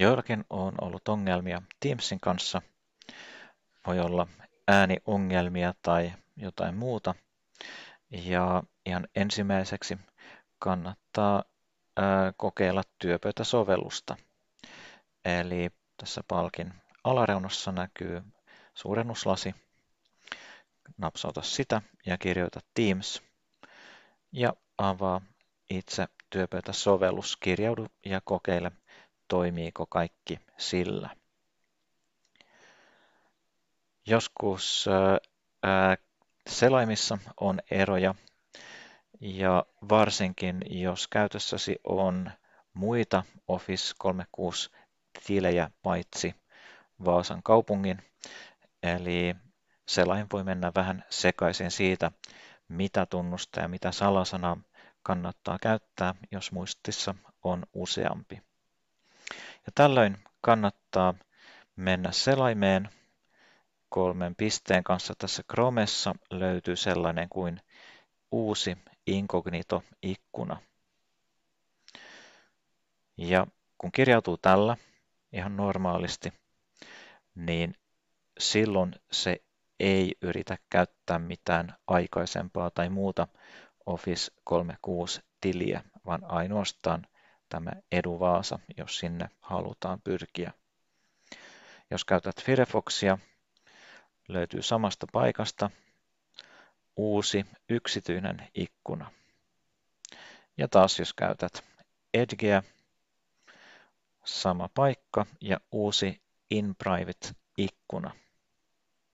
Joillakin on ollut ongelmia Teamsin kanssa. Voi olla ääniongelmia tai jotain muuta. Ja ihan ensimmäiseksi kannattaa kokeilla työpöytäsovellusta. Eli tässä palkin alareunassa näkyy suurennuslasi. Napsauta sitä ja kirjoita Teams. Ja avaa itse työpöytäsovellus. Kirjaudu ja kokeile toimiiko kaikki sillä. Joskus ää, selaimissa on eroja ja varsinkin jos käytössäsi on muita Office 36 tilejä paitsi Vaasan kaupungin, eli selain voi mennä vähän sekaisin siitä, mitä tunnusta ja mitä salasanaa kannattaa käyttää, jos muistissa on useampi. Ja tällöin kannattaa mennä selaimeen kolmen pisteen kanssa. Tässä Chromessa löytyy sellainen kuin uusi inkognito-ikkuna. Ja kun kirjautuu tällä ihan normaalisti, niin silloin se ei yritä käyttää mitään aikaisempaa tai muuta Office 36-tiliä, vaan ainoastaan tämä eduvaasa, jos sinne halutaan pyrkiä. Jos käytät Firefoxia, löytyy samasta paikasta uusi yksityinen ikkuna. Ja taas jos käytät Edgeä, sama paikka ja uusi In Private ikkuna.